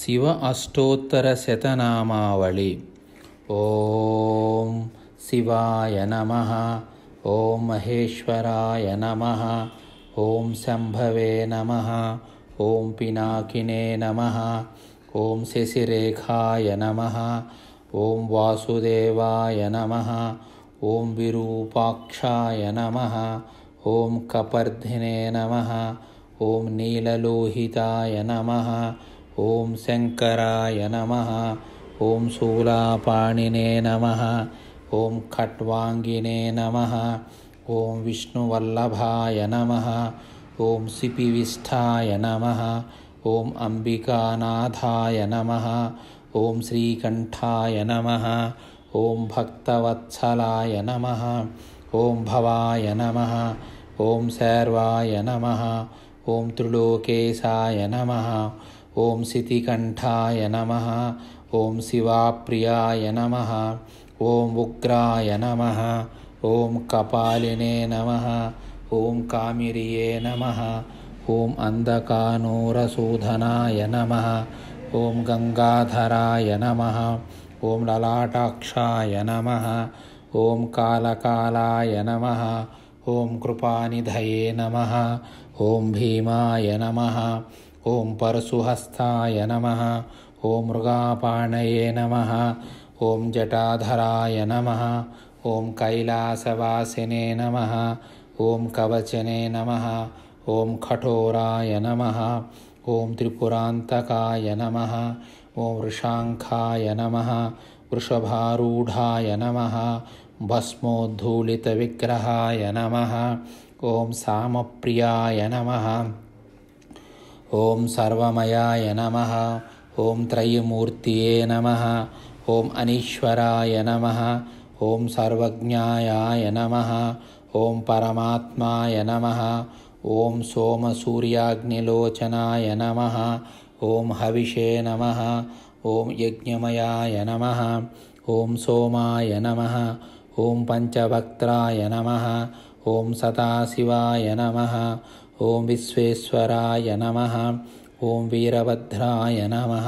शिव अष्टोत्तरशतनामावळि ॐ शिवाय नमः ॐ महेश्वराय नमः ॐ शम्भवे नमः ॐ पिनाकिने नमः ॐ शशिरेखाय नमः ॐ वासुदेवाय नमः ॐ विरूपाक्षाय नमः ॐ कपर्धिने नमः ॐ नीललोहिताय नमः ॐ शङ्कराय नमः ॐ शूलापाणिने नमः ॐ खट्वाङ्गिने नमः ॐ विष्णुवल्लभाय नमः ॐ सिपिविष्ठाय नमः ॐ अम्बिकानाथाय नमः ॐ श्रीकण्ठाय नमः ॐ भक्तवत्सलाय नमः ॐ भवाय नमः ॐ शर्वाय नमः ॐ त्रिलोकेशाय नमः ॐ सितिकण्ठाय नमः ॐ शिवाप्रियाय नमः ॐ उग्राय नमः ॐ कपालिने नमः ॐ कामिरिये नमः ॐ अन्धकानूरसूधनाय नमः ॐ गङ्गाधराय नमः ॐ ललाटाक्षाय नमः ॐ कालकालाय नमः ॐ कृपानिधये नमः ॐ भीमाय नमः ॐ परशुहस्ताय नमः ॐ मृगापाणये नमः ॐ जटाधराय नमः ॐ कैलासवासिने नमः ॐ कवचने नमः ॐ कठोराय नमः ॐ त्रिपुरान्तकाय नमः ॐ वृषाङ्खाय नमः वृषभारूढाय नमः भस्मोद्धूलितविग्रहाय नमः ॐ सामप्रियाय नमः ॐ सर्वमयाय नमः ॐ त्रयमूर्तये नमः ॐ अनीश्वराय नमः ॐ सर्वज्ञायाय नमः ॐ परमात्माय नमः ॐ सोमसूर्याग्निलोचनाय नमः ॐ हविषे नमः ॐ यज्ञमयाय नमः ॐ सोमाय नमः ॐ ॐ पञ्चभक्त्राय नमः ॐ सदाशिवाय नमः ॐ विश्वेश्वराय नमः ॐ वीरभद्राय नमः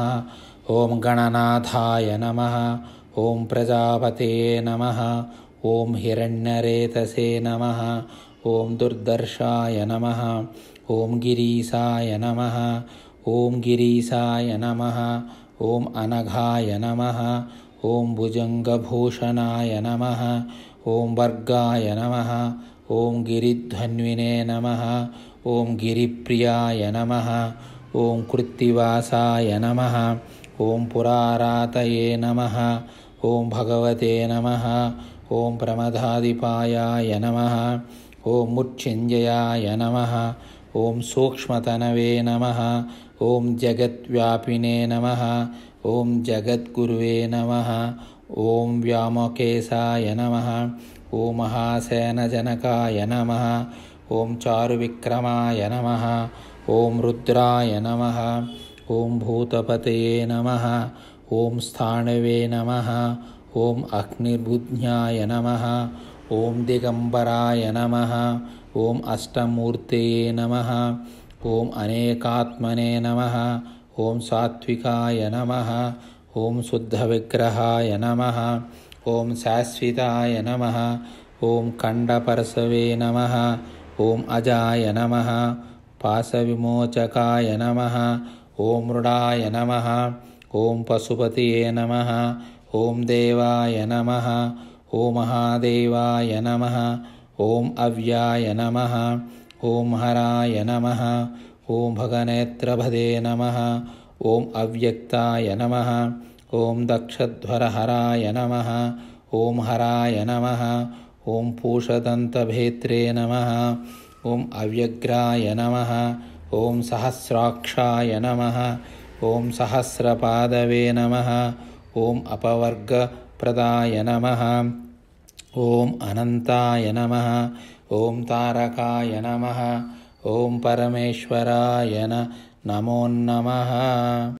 ॐ गणनाथाय नमः ॐ प्रजापते नमः ॐ हिरण्यरेतसे नमः ॐ दुर्दर्शाय नमः ॐ गिरीशाय नमः ॐ गिरीशाय नमः ॐ अनघाय नमः ॐ भुजङ्गभूषणाय नमः ॐ वर्गाय नमः ॐ गिरिध्वन्विने नमः ॐ गिरिप्रियाय नमः ॐ कृत्तिवासाय नमः ॐ पुरारातये नमः ॐ भगवते नमः ॐ प्रमदाधिपायाय नमः ॐ मुच्छिञ्जयाय नमः ॐ सूक्ष्मतनवे नमः ॐ जगद्व्यापिने नमः ॐ जगद्गुरुवे नमः ॐ व्यामकेशाय नमः ॐ महासेनजनकाय नमः ॐ चारुविक्रमाय नमः ॐ रुद्राय नमः ॐ भूतपतये नमः ॐ स्थाणवे नमः ॐ अग्निर्बुज्ञाय नमः ॐ दिगम्बराय नमः ॐ अष्टमूर्तये नमः ॐ अनेकात्मने नमः ॐ सात्विकाय नमः ॐ शुद्धविग्रहाय नमः ॐ शाश्विताय नमः ॐ खण्डपरसवे नमः ॐ अजाय नमः पाशविमोचकाय नमः ॐ मृडाय नमः ॐ पशुपतये नमः ॐ देवाय नमः ॐ महादेवाय नमः ॐ अव्याय नमः ॐ हराय नमः ॐ भगनेत्रभदे नमः ॐ अव्यक्ताय नमः ॐ दक्षध्वरहराय नमः ॐ हराय नमः ॐ पूषदन्तभेत्रे नमः ॐ अव्यग्राय नमः ॐ सहस्राक्षाय नमः ॐ सहस्रपादवे नमः ॐ अपवर्गप्रदाय नमः ॐ अनन्ताय नमः ॐ तारकाय नमः ॐ परमेश्वराय नमो नमः